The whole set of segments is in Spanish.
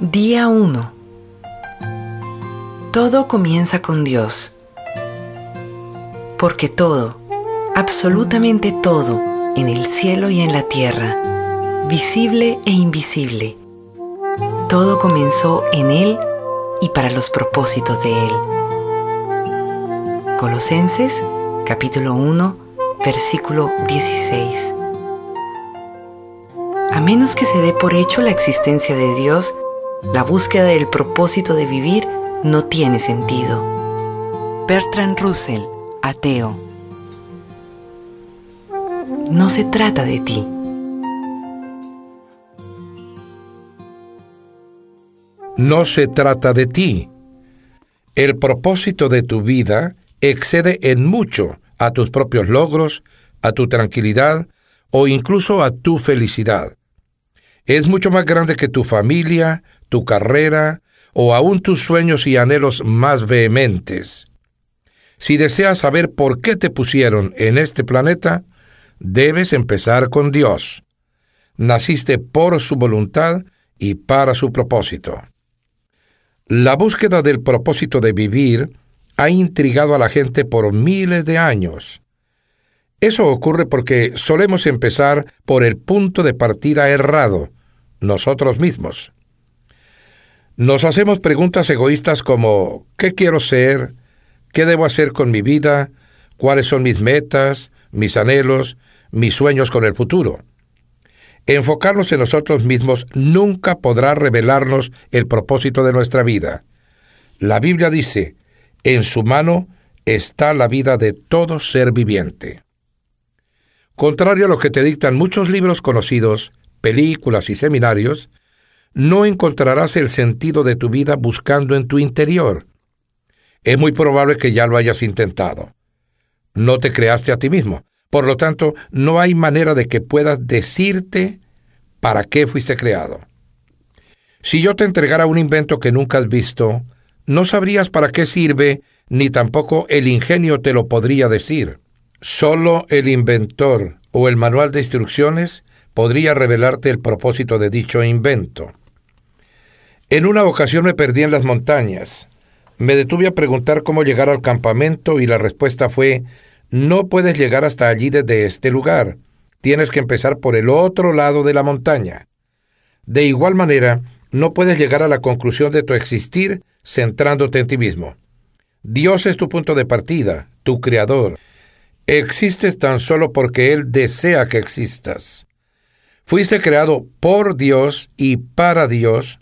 Día 1. Todo comienza con Dios. Porque todo, absolutamente todo, en el cielo y en la tierra, visible e invisible, todo comenzó en Él y para los propósitos de Él. Colosenses capítulo 1, versículo 16. A menos que se dé por hecho la existencia de Dios, la búsqueda del propósito de vivir no tiene sentido. Bertrand Russell, ateo. No se trata de ti. No se trata de ti. El propósito de tu vida excede en mucho a tus propios logros, a tu tranquilidad o incluso a tu felicidad. Es mucho más grande que tu familia, tu carrera o aún tus sueños y anhelos más vehementes. Si deseas saber por qué te pusieron en este planeta, debes empezar con Dios. Naciste por su voluntad y para su propósito. La búsqueda del propósito de vivir ha intrigado a la gente por miles de años. Eso ocurre porque solemos empezar por el punto de partida errado, nosotros mismos. Nos hacemos preguntas egoístas como ¿qué quiero ser? ¿Qué debo hacer con mi vida? ¿Cuáles son mis metas, mis anhelos, mis sueños con el futuro? Enfocarnos en nosotros mismos nunca podrá revelarnos el propósito de nuestra vida. La Biblia dice, en su mano está la vida de todo ser viviente. Contrario a lo que te dictan muchos libros conocidos, películas y seminarios, no encontrarás el sentido de tu vida buscando en tu interior. Es muy probable que ya lo hayas intentado. No te creaste a ti mismo. Por lo tanto, no hay manera de que puedas decirte para qué fuiste creado. Si yo te entregara un invento que nunca has visto, no sabrías para qué sirve, ni tampoco el ingenio te lo podría decir. Solo el inventor o el manual de instrucciones podría revelarte el propósito de dicho invento. En una ocasión me perdí en las montañas. Me detuve a preguntar cómo llegar al campamento y la respuesta fue, no puedes llegar hasta allí desde este lugar. Tienes que empezar por el otro lado de la montaña. De igual manera, no puedes llegar a la conclusión de tu existir centrándote en ti mismo. Dios es tu punto de partida, tu creador. Existes tan solo porque Él desea que existas. Fuiste creado por Dios y para Dios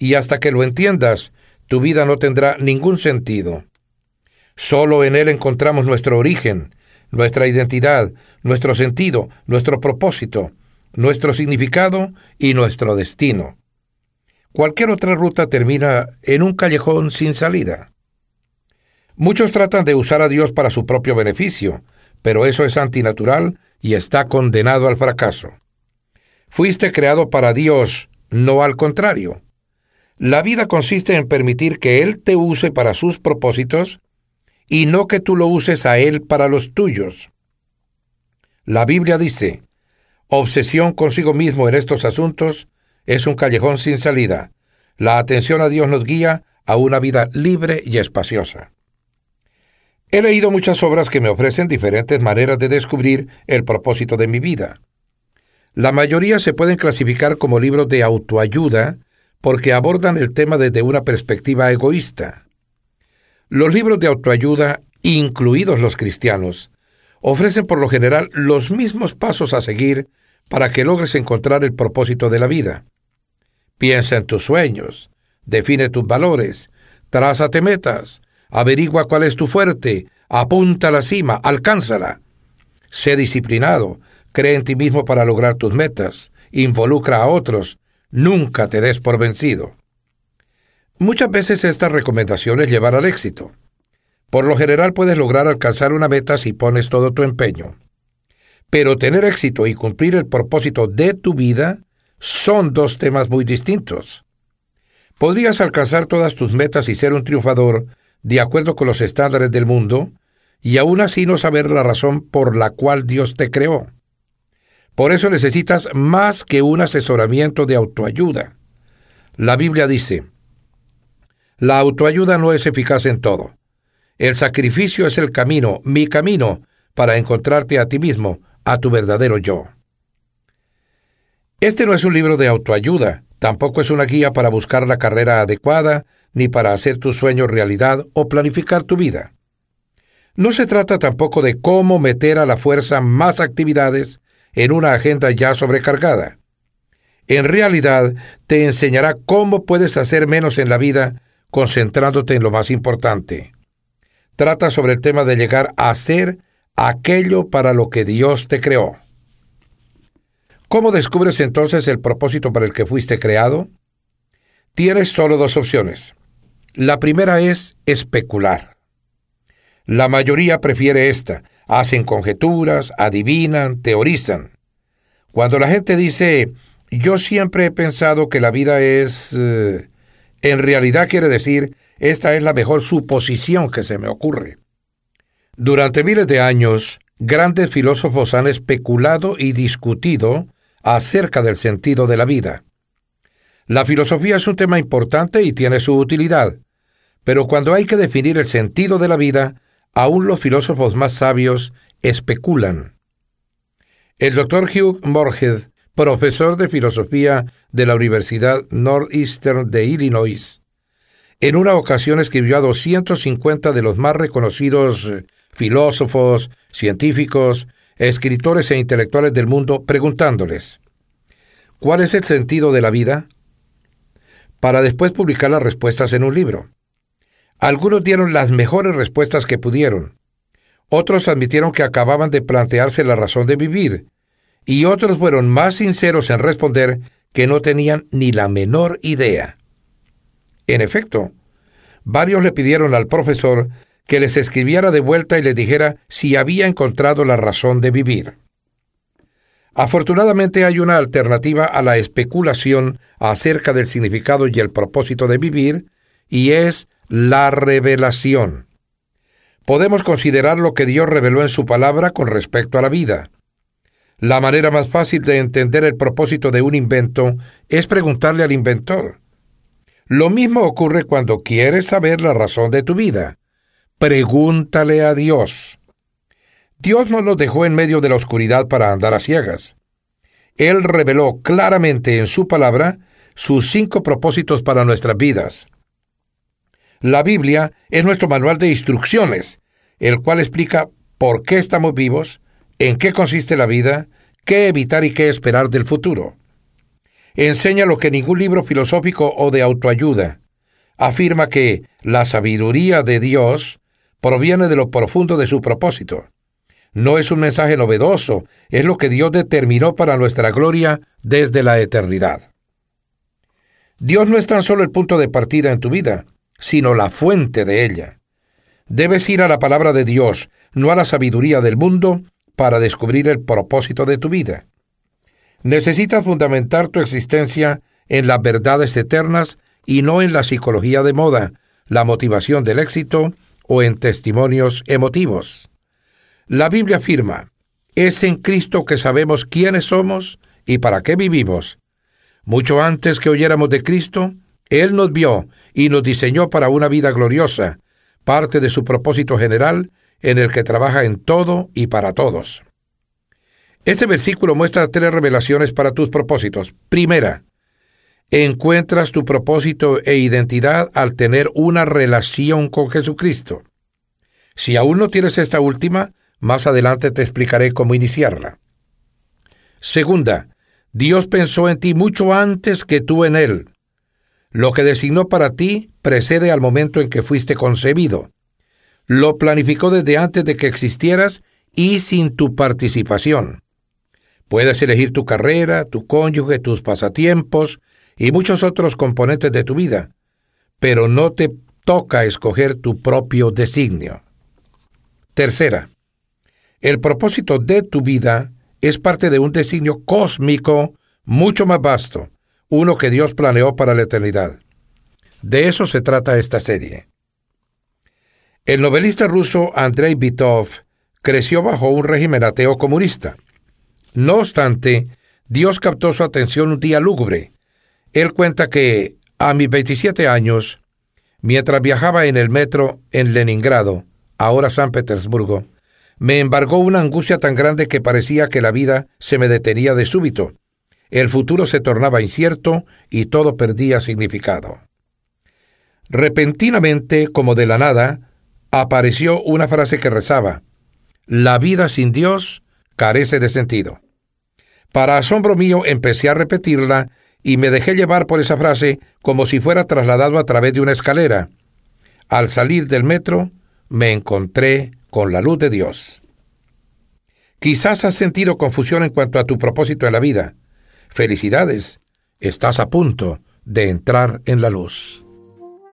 y hasta que lo entiendas, tu vida no tendrá ningún sentido. Solo en Él encontramos nuestro origen, nuestra identidad, nuestro sentido, nuestro propósito, nuestro significado y nuestro destino. Cualquier otra ruta termina en un callejón sin salida. Muchos tratan de usar a Dios para su propio beneficio, pero eso es antinatural y está condenado al fracaso. Fuiste creado para Dios, no al contrario. La vida consiste en permitir que Él te use para sus propósitos y no que tú lo uses a Él para los tuyos. La Biblia dice, obsesión consigo mismo en estos asuntos es un callejón sin salida. La atención a Dios nos guía a una vida libre y espaciosa. He leído muchas obras que me ofrecen diferentes maneras de descubrir el propósito de mi vida. La mayoría se pueden clasificar como libros de autoayuda porque abordan el tema desde una perspectiva egoísta. Los libros de autoayuda, incluidos los cristianos, ofrecen por lo general los mismos pasos a seguir para que logres encontrar el propósito de la vida. Piensa en tus sueños, define tus valores, trázate metas, averigua cuál es tu fuerte, apunta a la cima, alcánzala. Sé disciplinado, cree en ti mismo para lograr tus metas, involucra a otros, Nunca te des por vencido. Muchas veces estas recomendaciones llevan al éxito. Por lo general puedes lograr alcanzar una meta si pones todo tu empeño. Pero tener éxito y cumplir el propósito de tu vida son dos temas muy distintos. Podrías alcanzar todas tus metas y ser un triunfador de acuerdo con los estándares del mundo, y aún así no saber la razón por la cual Dios te creó. Por eso necesitas más que un asesoramiento de autoayuda. La Biblia dice, la autoayuda no es eficaz en todo. El sacrificio es el camino, mi camino, para encontrarte a ti mismo, a tu verdadero yo. Este no es un libro de autoayuda, tampoco es una guía para buscar la carrera adecuada, ni para hacer tus sueños realidad o planificar tu vida. No se trata tampoco de cómo meter a la fuerza más actividades en una agenda ya sobrecargada. En realidad, te enseñará cómo puedes hacer menos en la vida concentrándote en lo más importante. Trata sobre el tema de llegar a ser aquello para lo que Dios te creó. ¿Cómo descubres entonces el propósito para el que fuiste creado? Tienes solo dos opciones. La primera es especular. La mayoría prefiere esta, hacen conjeturas, adivinan, teorizan. Cuando la gente dice, yo siempre he pensado que la vida es... Eh, en realidad quiere decir, esta es la mejor suposición que se me ocurre. Durante miles de años, grandes filósofos han especulado y discutido acerca del sentido de la vida. La filosofía es un tema importante y tiene su utilidad, pero cuando hay que definir el sentido de la vida, aún los filósofos más sabios especulan. El doctor Hugh Morhead, profesor de filosofía de la Universidad Northeastern de Illinois, en una ocasión escribió a 250 de los más reconocidos eh, filósofos, científicos, escritores e intelectuales del mundo preguntándoles, ¿cuál es el sentido de la vida? Para después publicar las respuestas en un libro. Algunos dieron las mejores respuestas que pudieron. Otros admitieron que acababan de plantearse la razón de vivir. Y otros fueron más sinceros en responder que no tenían ni la menor idea. En efecto, varios le pidieron al profesor que les escribiera de vuelta y les dijera si había encontrado la razón de vivir. Afortunadamente hay una alternativa a la especulación acerca del significado y el propósito de vivir, y es la revelación. Podemos considerar lo que Dios reveló en su palabra con respecto a la vida. La manera más fácil de entender el propósito de un invento es preguntarle al inventor. Lo mismo ocurre cuando quieres saber la razón de tu vida. Pregúntale a Dios. Dios no nos dejó en medio de la oscuridad para andar a ciegas. Él reveló claramente en su palabra sus cinco propósitos para nuestras vidas. La Biblia es nuestro manual de instrucciones, el cual explica por qué estamos vivos, en qué consiste la vida, qué evitar y qué esperar del futuro. Enseña lo que ningún libro filosófico o de autoayuda. Afirma que la sabiduría de Dios proviene de lo profundo de su propósito. No es un mensaje novedoso, es lo que Dios determinó para nuestra gloria desde la eternidad. Dios no es tan solo el punto de partida en tu vida, sino la fuente de ella. Debes ir a la palabra de Dios, no a la sabiduría del mundo, para descubrir el propósito de tu vida. Necesitas fundamentar tu existencia en las verdades eternas y no en la psicología de moda, la motivación del éxito o en testimonios emotivos. La Biblia afirma, es en Cristo que sabemos quiénes somos y para qué vivimos. Mucho antes que oyéramos de Cristo, él nos vio y nos diseñó para una vida gloriosa, parte de su propósito general en el que trabaja en todo y para todos. Este versículo muestra tres revelaciones para tus propósitos. Primera, encuentras tu propósito e identidad al tener una relación con Jesucristo. Si aún no tienes esta última, más adelante te explicaré cómo iniciarla. Segunda, Dios pensó en ti mucho antes que tú en Él. Lo que designó para ti precede al momento en que fuiste concebido. Lo planificó desde antes de que existieras y sin tu participación. Puedes elegir tu carrera, tu cónyuge, tus pasatiempos y muchos otros componentes de tu vida, pero no te toca escoger tu propio designio. Tercera, el propósito de tu vida es parte de un designio cósmico mucho más vasto, uno que Dios planeó para la eternidad. De eso se trata esta serie. El novelista ruso Andrei Bitov creció bajo un régimen ateo comunista. No obstante, Dios captó su atención un día lúgubre. Él cuenta que, a mis 27 años, mientras viajaba en el metro en Leningrado, ahora San Petersburgo, me embargó una angustia tan grande que parecía que la vida se me detenía de súbito el futuro se tornaba incierto y todo perdía significado. Repentinamente, como de la nada, apareció una frase que rezaba, La vida sin Dios carece de sentido. Para asombro mío empecé a repetirla y me dejé llevar por esa frase como si fuera trasladado a través de una escalera. Al salir del metro, me encontré con la luz de Dios. Quizás has sentido confusión en cuanto a tu propósito en la vida. Felicidades, estás a punto de entrar en la luz.